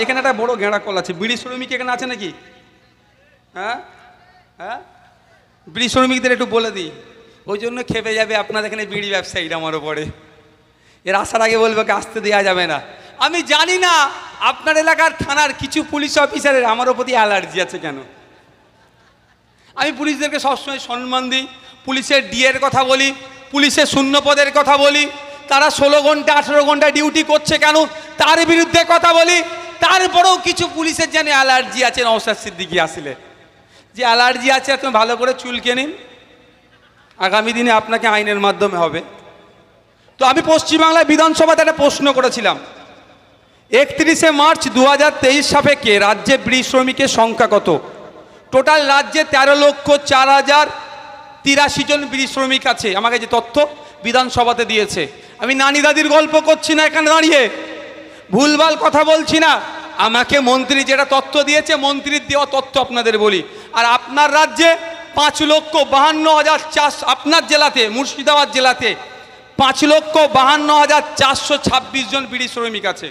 এখানে একটা বড় গেঁড়া কল আছে বিড়ি শ্রমিক এখানে আছে নাকি হ্যাঁ হ্যাঁ বিড়ি শ্রমিকদের একটু বলে দিই ওই জন্য খেপে যাবে আপনাদের এখানে বিড়ি ব্যবসায়ীরা আমার ওপরে এর আসার আগে বলবে আসতে দেওয়া যাবে না আমি জানি না আপনার এলাকার থানার কিছু পুলিশ অফিসারের আমারও প্রতি অ্যালার্জি আছে কেন আমি পুলিশদেরকে সবসময় সম্মান দিই পুলিশের ডিএর কথা বলি পুলিশের শূন্য পদের কথা বলি তারা ষোলো ঘন্টা আঠেরো ঘন্টা ডিউটি করছে কেন তার বিরুদ্ধে কথা বলি তারপরেও কিছু পুলিশের জানে অ্যালার্জি আছে নওশাদ সিদ্দিকি আসলে যে অ্যালার্জি আছে আপনি ভালো করে চুলকে নিন আগামী দিনে আপনাকে আইনের মাধ্যমে হবে তো আমি পশ্চিমবাংলায় বিধানসভাতে একটা প্রশ্ন করেছিলাম একত্রিশে মার্চ দু হাজার তেইশ সাপেক্ষে রাজ্যে শ্রমিকের সংখ্যা কত টোটাল রাজ্যে ১৩ লক্ষ চার হাজার তিরাশি জন শ্রমিক আছে আমাকে যে তথ্য বিধানসভাতে দিয়েছে আমি নানি দাদির গল্প করছি না এখানে দাঁড়িয়ে ভুলভাল কথা বলছি না আমাকে মন্ত্রী যেটা তথ্য দিয়েছে মন্ত্রীর দেওয়া তথ্য আপনাদের বলি আর আপনার রাজ্যে পাঁচ লক্ষ বাহান্ন হাজার চাষ আপনার জেলাতে মুর্শিদাবাদ জেলাতে পাঁচ লক্ষ বাহান্ন হাজার চারশো ছাব্বিশ জন বিড়ি শ্রমিক আছে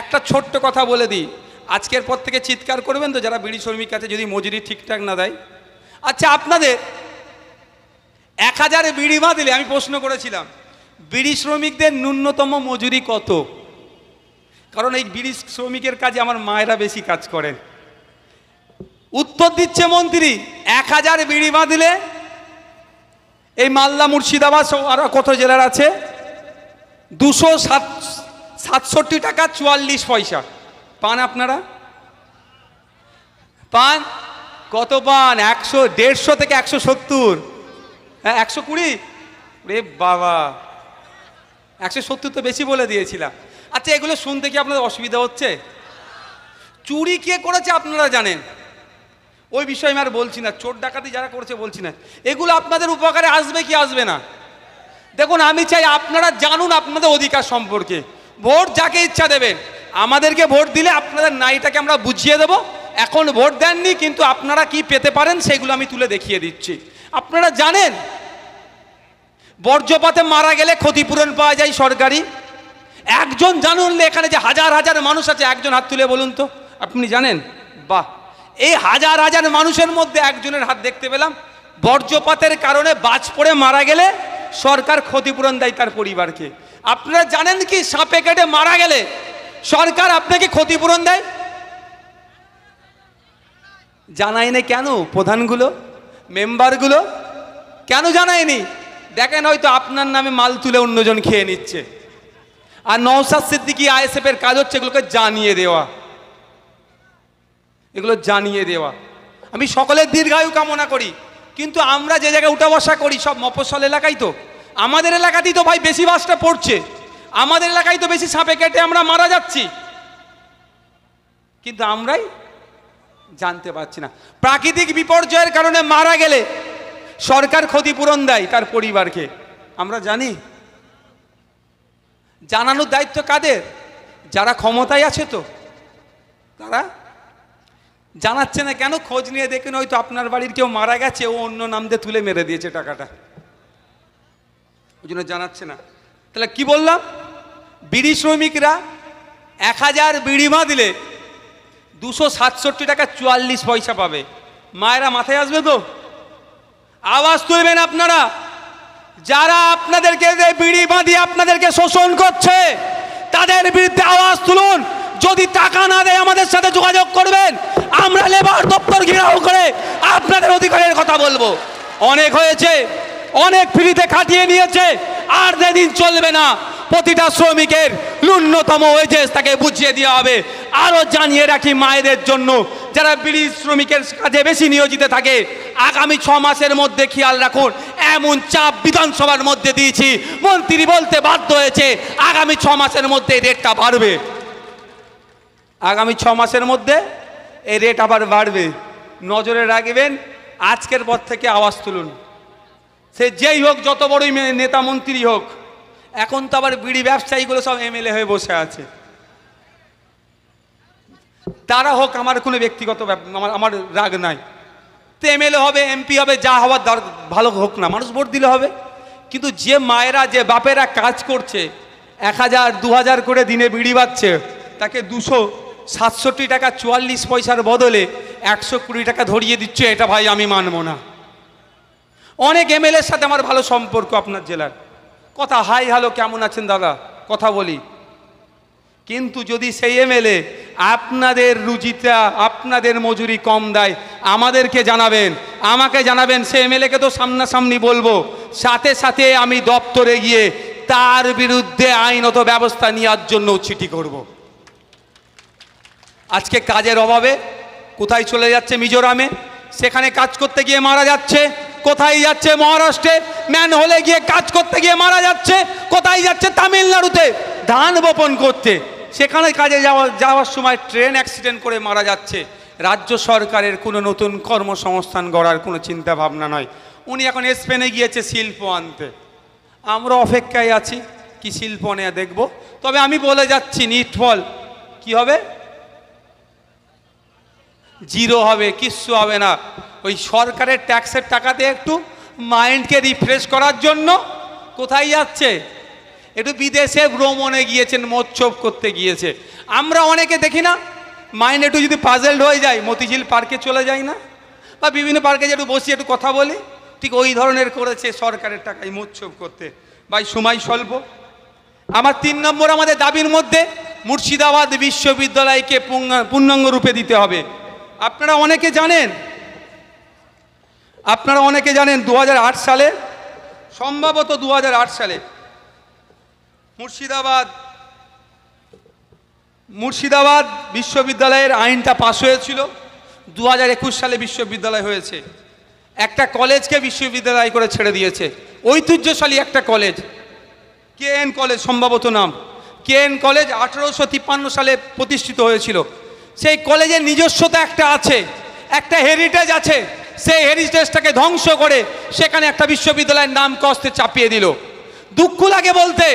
একটা ছোট্ট কথা বলে দিই আজকের পর থেকে চিৎকার করবেন তো যারা বিড়ি শ্রমিক আছে যদি মজুরি ঠিকঠাক না দেয় আচ্ছা আপনাদের এক হাজারে বিড়ি বাঁধলে আমি প্রশ্ন করেছিলাম বিড়ি শ্রমিকদের ন্যূনতম মজুরি কত কারণ এই বিড়ি শ্রমিকের কাজে আমার মায়েরা বেশি কাজ করেন উত্তর দিচ্ছে মন্ত্রী এক হাজার বিড়ি বাঁধলে এই মালদা মুর্শিদাবাদ আরও কত জেলার আছে দুশো সাত সাতষট্টি টাকা চুয়াল্লিশ পয়সা পান আপনারা পান কত পান একশো দেড়শো থেকে একশো সত্তর হ্যাঁ একশো কুড়ি রে বাবা একশো সত্তর তো বেশি বলে দিয়েছিলাম আচ্ছা এগুলো শুনতে কি আপনাদের অসুবিধা হচ্ছে চুরি কে করেছে আপনারা জানেন ওই বিষয়ে আমি আর বলছি না চোর ডাকাতি যারা করেছে বলছি না এগুলো আপনাদের উপকারে আসবে কি আসবে না দেখুন আমি চাই আপনারা জানুন আপনাদের অধিকার সম্পর্কে ভোট যাকে ইচ্ছা দেবেন আমাদেরকে ভোট দিলে আপনাদের নাইটাকে আমরা বুঝিয়ে দেব এখন ভোট দেননি কিন্তু আপনারা কি পেতে পারেন সেগুলো আমি তুলে দেখিয়ে দিচ্ছি আপনারা জানেন বর্জ্যপাতে মারা গেলে ক্ষতিপূরণ পাওয়া যায় সরকারি একজন জানুনলে এখানে যে হাজার হাজার মানুষ আছে একজন হাত তুলে বলুন তো আপনি জানেন বাহ এই হাজার হাজার মানুষের মধ্যে একজনের হাত দেখতে পেলাম বর্জ্যপাতের কারণে বাজ পড়ে মারা গেলে সরকার ক্ষতিপূরণ দেয় তার পরিবারকে আপনারা জানেন কি সাপে কেটে মারা গেলে সরকার আপনাকে ক্ষতিপূরণ দেয় জানায়নি কেন প্রধানগুলো মেম্বারগুলো কেন জানায়নি দেখেন হয়তো আপনার নামে মাল তুলে অন্যজন খেয়ে নিচ্ছে আর নওসাদ সিদ্দিকি আইএসএফের কাজ হচ্ছে এগুলোকে জানিয়ে দেওয়া এগুলো জানিয়ে দেওয়া আমি সকলের দীর্ঘায়ু কামনা করি কিন্তু আমরা যে জায়গায় উঠা বসা করি সব মফসল এলাকায় তো আমাদের এলাকাতেই তো ভাই বেশি বাসটা পড়ছে আমাদের এলাকায় তো বেশি সাপে কেটে আমরা মারা যাচ্ছি কিন্তু আমরাই জানতে পারছি না প্রাকৃতিক বিপর্যয়ের কারণে মারা গেলে সরকার ক্ষতিপূরণ দেয় তার পরিবারকে আমরা জানি জানানোর দায়িত্ব কাদের যারা ক্ষমতায় আছে তো তারা জানাচ্ছে না কেন খোঁজ নিয়ে ওই হয়তো আপনার বাড়ির কেউ মারা গেছে ও অন্য নাম দিয়ে তুলে মেরে দিয়েছে টাকাটা ওই জন্য জানাচ্ছে না তাহলে কি বললাম বিড়ি শ্রমিকরা এক হাজার বিড়ি দিলে দুশো সাতষট্টি টাকা চুয়াল্লিশ পয়সা পাবে মায়েরা মাথায় আসবে তো আওয়াজ তুলবেন আপনারা যারা আপনাদেরকে যে বিড়ি বাঁধি আপনাদেরকে শোষণ করছে তাদের বিরুদ্ধে আওয়াজ তুলুন যদি টাকা না দেয় আমাদের সাথে যোগাযোগ করবেন আমরা লেবার দপ্তর ঘেরাও করে আপনাদের অধিকারের কথা বলবো অনেক হয়েছে অনেক ফ্রিতে খাটিয়ে নিয়েছে আর দিন চলবে না প্রতিটা শ্রমিকের ন্যূনতম ওয়েজেস তাকে বুঝিয়ে দেওয়া হবে আরও জানিয়ে রাখি মায়েদের জন্য যারা বিড়ি শ্রমিকের কাজে বেশি নিয়োজিত থাকে আগামী ছ মাসের মধ্যে খেয়াল রাখুন এমন চাপ বিধানসভার মধ্যে দিয়েছি মন্ত্রী বলতে বাধ্য হয়েছে আগামী ছ মাসের মধ্যে এই রেটটা বাড়বে আগামী ছ মাসের মধ্যে এই রেট আবার বাড়বে নজরে রাখবেন আজকের পর থেকে আওয়াজ তুলুন সে যেই হোক যত বড়ই নেতা মন্ত্রী হোক এখন তো আবার বিড়ি ব্যবসায়ীগুলো সব এমএলএ হয়ে বসে আছে তারা হোক আমার কোনো ব্যক্তিগত আমার আমার রাগ নাই তো এমএলএ হবে এমপি হবে যা হওয়ার ভালো হোক না মানুষ ভোট দিলে হবে কিন্তু যে মায়েরা যে বাপেরা কাজ করছে এক হাজার দু হাজার করে দিনে বিড়ি বাচ্ছে তাকে দুশো সাতষট্টি টাকা চুয়াল্লিশ পয়সার বদলে একশো কুড়ি টাকা ধরিয়ে দিচ্ছে এটা ভাই আমি মানব না অনেক এমএলএর সাথে আমার ভালো সম্পর্ক আপনার জেলার কথা হাই হ্যালো কেমন আছেন দাদা কথা বলি কিন্তু যদি সেই এমএলএ আপনাদের রুজিটা আপনাদের মজুরি কম দেয় আমাদেরকে জানাবেন আমাকে জানাবেন সে এমএলএকে তো সামনাসামনি বলবো সাথে সাথে আমি দপ্তরে গিয়ে তার বিরুদ্ধে আইনত ব্যবস্থা নেওয়ার জন্য চিঠি করব। আজকে কাজের অভাবে কোথায় চলে যাচ্ছে মিজোরামে সেখানে কাজ করতে গিয়ে মারা যাচ্ছে কোথায় যাচ্ছে মহারাষ্ট্রে ম্যান হলে গিয়ে কাজ করতে গিয়ে মারা যাচ্ছে কোথায় যাচ্ছে তামিলনাড়ুতে ধান বপন করতে সেখানে কাজে যাওয়া যাওয়ার সময় ট্রেন অ্যাক্সিডেন্ট করে মারা যাচ্ছে রাজ্য সরকারের কোনো নতুন কর্মসংস্থান গড়ার কোনো চিন্তা ভাবনা নয় উনি এখন স্পেনে গিয়েছে শিল্প আনতে আমরা অপেক্ষায় আছি কি শিল্প নেয়া দেখব তবে আমি বলে যাচ্ছি নিটফল কি হবে জিরো হবে কিচ্ছু হবে না ওই সরকারের ট্যাক্সের টাকাতে একটু মাইন্ডকে রিফ্রেশ করার জন্য কোথায় যাচ্ছে একটু বিদেশে ভ্রমণে গিয়েছেন মৎসব করতে গিয়েছে আমরা অনেকে দেখি না মাইন্ড একটু যদি পাজেলড হয়ে যায় মতিঝিল পার্কে চলে যায় না বা বিভিন্ন পার্কে যে একটু বসি একটু কথা বলি ঠিক ওই ধরনের করেছে সরকারের টাকায় মৎসব করতে ভাই সময় স্বল্প আমার তিন নম্বর আমাদের দাবির মধ্যে মুর্শিদাবাদ বিশ্ববিদ্যালয়কে পূর্ণাঙ্গ রূপে দিতে হবে আপনারা অনেকে জানেন আপনারা অনেকে জানেন দু সালে সম্ভবত দু সালে মুর্শিদাবাদ মুর্শিদাবাদ বিশ্ববিদ্যালয়ের আইনটা পাশ হয়েছিল দু সালে বিশ্ববিদ্যালয় হয়েছে একটা কলেজকে বিশ্ববিদ্যালয় করে ছেড়ে দিয়েছে ঐতিহ্যশালী একটা কলেজ কে এন কলেজ সম্ভবত নাম কে এন কলেজ আঠেরোশো তিপ্পান্ন সালে প্রতিষ্ঠিত হয়েছিল সেই কলেজের নিজস্বতা একটা আছে একটা হেরিটেজ আছে সেই হেরিটেজটাকে ধ্বংস করে সেখানে একটা বিশ্ববিদ্যালয়ের নাম কষ্টে চাপিয়ে দিল দুঃখ লাগে বলতে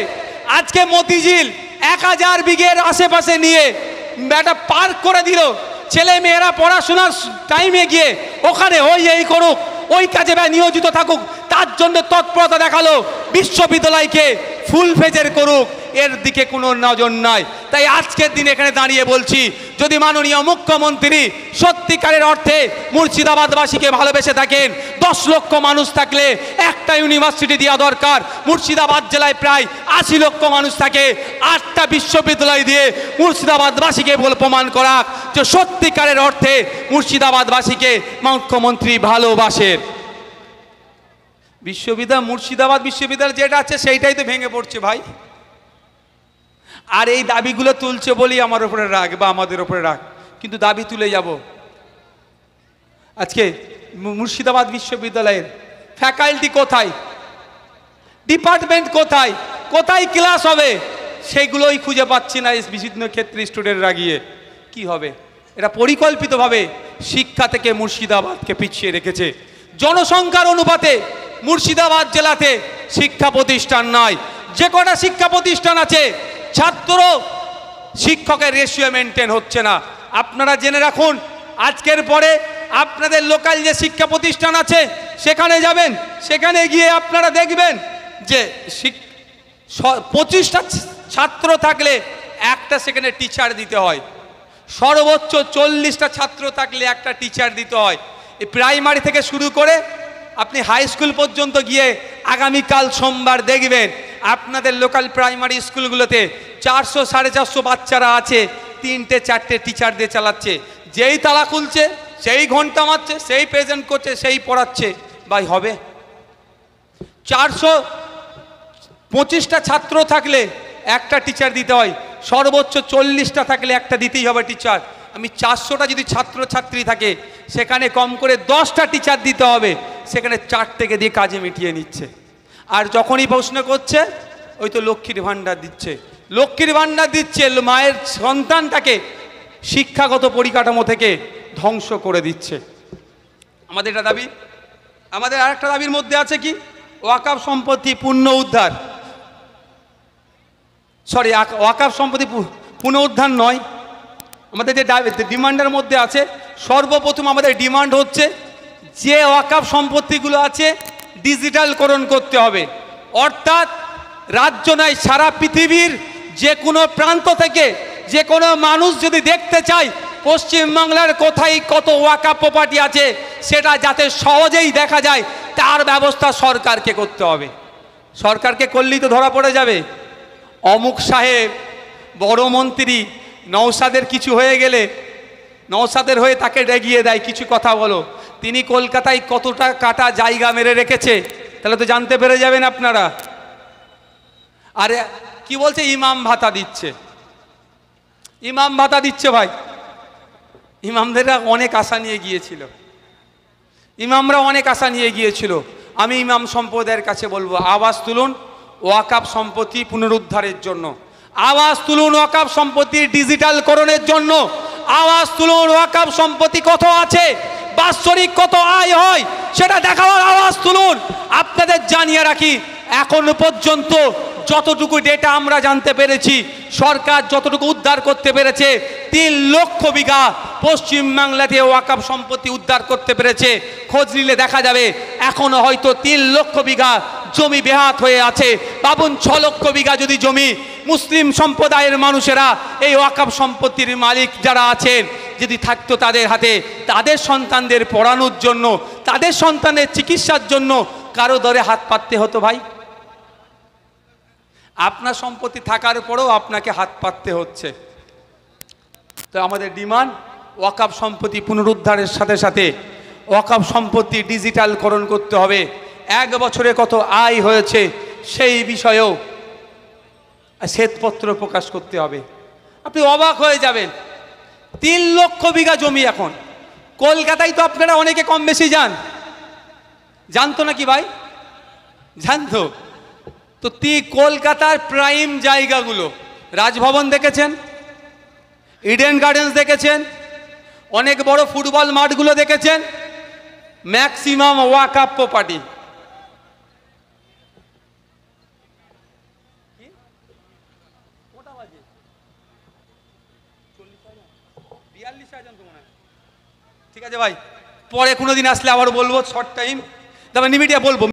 আজকে মতিঝিল এক হাজার বিঘের আশেপাশে নিয়ে একটা পার্ক করে দিল ছেলে মেয়েরা পড়াশোনার টাইমে গিয়ে ওখানে ওই এই করুক ওই কাজে নিয়োজিত থাকুক তার জন্য তৎপরতা দেখালো বিশ্ববিদ্যালয়কে ফুল ফেজের করুক এর দিকে কোনো নজর নাই তাই আজকের দিন এখানে দাঁড়িয়ে বলছি যদি মাননীয় মুখ্যমন্ত্রী সত্যিকারের অর্থে মুর্শিদাবাদবাসীকে ভালোবেসে থাকেন দশ লক্ষ মানুষ থাকলে একটা ইউনিভার্সিটি দেওয়া দরকার মুর্শিদাবাদ জেলায় প্রায় আশি লক্ষ মানুষ থাকে আটটা বিশ্ববিদ্যালয় দিয়ে মুর্শিদাবাদবাসীকে বল প্রমাণ করা যে সত্যিকারের অর্থে মুর্শিদাবাদবাসীকে মুখ্যমন্ত্রী ভালোবাসেন বিশ্ববিদ্যালয় মুর্শিদাবাদ বিশ্ববিদ্যালয় যেটা আছে সেইটাই তো ভেঙে পড়ছে ভাই আর এই দাবিগুলো তুলছে বলেই আমার ওপরে রাগ বা আমাদের ওপরে রাগ কিন্তু দাবি তুলে যাব আজকে মুর্শিদাবাদ বিশ্ববিদ্যালয়ের ফ্যাকাল্টি কোথায় ডিপার্টমেন্ট কোথায় কোথায় ক্লাস হবে সেগুলোই খুঁজে পাচ্ছি না বিভিন্ন ক্ষেত্রে স্টুডেন্ট রাগিয়ে কি হবে এটা পরিকল্পিতভাবে শিক্ষা থেকে মুর্শিদাবাদকে পিছিয়ে রেখেছে জনসংখ্যার অনুপাতে মুর্শিদাবাদ জেলাতে শিক্ষা প্রতিষ্ঠান নয় যে কটা শিক্ষা প্রতিষ্ঠান আছে ছাত্র শিক্ষকের রেশিও মেনটেন হচ্ছে না আপনারা জেনে রাখুন আজকের পরে আপনাদের লোকাল যে শিক্ষা প্রতিষ্ঠান আছে সেখানে যাবেন সেখানে গিয়ে আপনারা দেখবেন যে পঁচিশটা ছাত্র থাকলে একটা সেখানে টিচার দিতে হয় সর্বোচ্চ চল্লিশটা ছাত্র থাকলে একটা টিচার দিতে হয় এই প্রাইমারি থেকে শুরু করে আপনি হাই স্কুল পর্যন্ত গিয়ে আগামীকাল সোমবার দেখবেন আপনাদের লোকাল প্রাইমারি স্কুলগুলোতে চারশো সাড়ে চারশো বাচ্চারা আছে তিনটে চারটে টিচার দিয়ে চালাচ্ছে যেই তালা খুলছে সেই ঘন্টা মারছে সেই প্রেজেন্ট করছে সেই পড়াচ্ছে ভাই হবে চারশো পঁচিশটা ছাত্র থাকলে একটা টিচার দিতে হয় সর্বোচ্চ চল্লিশটা থাকলে একটা দিতেই হবে টিচার আমি চারশোটা যদি ছাত্র ছাত্রী থাকে সেখানে কম করে দশটা টিচার দিতে হবে সেখানে থেকে দিয়ে কাজে মিটিয়ে নিচ্ছে আর যখনই প্রশ্ন করছে ওই তো লক্ষ্মীর ভাণ্ডার দিচ্ছে লক্ষ্মীর ভাণ্ডার দিচ্ছে মায়ের সন্তানটাকে শিক্ষাগত পরিকাঠামো থেকে ধ্বংস করে দিচ্ছে আমাদের এটা দাবি আমাদের আরেকটা দাবির মধ্যে আছে কি ওয়াকাব সম্পত্তি পুণ্য উদ্ধার সরি ওয়াকাব সম্পত্তি পুনরুদ্ধার নয় আমাদের যে দাবি ডিমান্ডের মধ্যে আছে সর্বপ্রথম আমাদের ডিমান্ড হচ্ছে যে ওয়াকাব সম্পত্তিগুলো আছে ডিজিটালকরণ করতে হবে অর্থাৎ রাজ্য নয় সারা পৃথিবীর যে কোনো প্রান্ত থেকে যে কোনো মানুষ যদি দেখতে চায় পশ্চিমবাংলার কোথায় কত ওয়াকা প্রপার্টি আছে সেটা যাতে সহজেই দেখা যায় তার ব্যবস্থা সরকারকে করতে হবে সরকারকে করলেই তো ধরা পড়ে যাবে অমুক সাহেব বড় মন্ত্রী নৌসাদের কিছু হয়ে গেলে নওসাদের হয়ে তাকে ডেগিয়ে দেয় কিছু কথা বলো তিনি কলকাতায় কতটা কাটা জায়গা মেরে রেখেছে তাহলে তো জানতে পেরে যাবেন আপনারা আরে কি বলছে ইমাম ভাতা দিচ্ছে ইমাম ভাতা দিচ্ছে ভাই ইমামদেররা অনেক আশা নিয়ে গিয়েছিল ইমামরা অনেক আশা নিয়ে গিয়েছিল আমি ইমাম সম্প্রদায়ের কাছে বলবো আওয়াজ তুলুন ওয়াকাপ সম্পত্তি পুনরুদ্ধারের জন্য আওয়াজ তুলুন ওয়াকাপ সম্পত্তির ডিজিটালকরণের জন্য আওয়াজ তুলুন ওয়াকাব সম্পত্তি কত আছে বাৎসরিক কত আয় হয় সেটা দেখাবার আওয়াজ তুলুন আপনাদের জানিয়ে রাখি এখন পর্যন্ত যতটুকু ডেটা আমরা জানতে পেরেছি সরকার যতটুকু উদ্ধার করতে পেরেছে তিন লক্ষ বিঘা পশ্চিমবাংলাতে ওয়াকাপ সম্পত্তি উদ্ধার করতে পেরেছে খোঁজ নিলে দেখা যাবে এখনও হয়তো তিন লক্ষ বিঘা জমি বেহাত হয়ে আছে বাবুন ছ লক্ষ বিঘা যদি জমি মুসলিম সম্প্রদায়ের মানুষেরা এই ওয়াকাব সম্পত্তির মালিক যারা আছেন যদি থাকতো তাদের হাতে তাদের সন্তানদের পড়ানোর জন্য তাদের সন্তানের চিকিৎসার জন্য কারো দরে হাত পাততে হতো ভাই আপনার সম্পত্তি থাকার পরেও আপনাকে হাত পাততে হচ্ছে তো আমাদের ডিমান্ড ওয়াকাব সম্পত্তি পুনরুদ্ধারের সাথে সাথে ওয়াকাব সম্পত্তি ডিজিটালকরণ করতে হবে এক বছরে কত আয় হয়েছে সেই বিষয়েও শ্বেতপত্র প্রকাশ করতে হবে আপনি অবাক হয়ে যাবেন তিন লক্ষ বিঘা জমি এখন কলকাতায় তো আপনারা অনেকে কম বেশি যান জানতো নাকি ভাই জানতো তো তি কলকাতার প্রাইম জায়গাগুলো রাজভবন দেখেছেন ইডেন গার্ডেন্স দেখেছেন অনেক বড় ফুটবল মাঠগুলো দেখেছেন ম্যাক্সিমাম ওয়াক আপ প্রপার্টি ঠিক আছে ভাই পরে কোনোদিন আসলে আবার বলবো শর্ট টাইম তারপরে নিমিডিয়া বলবো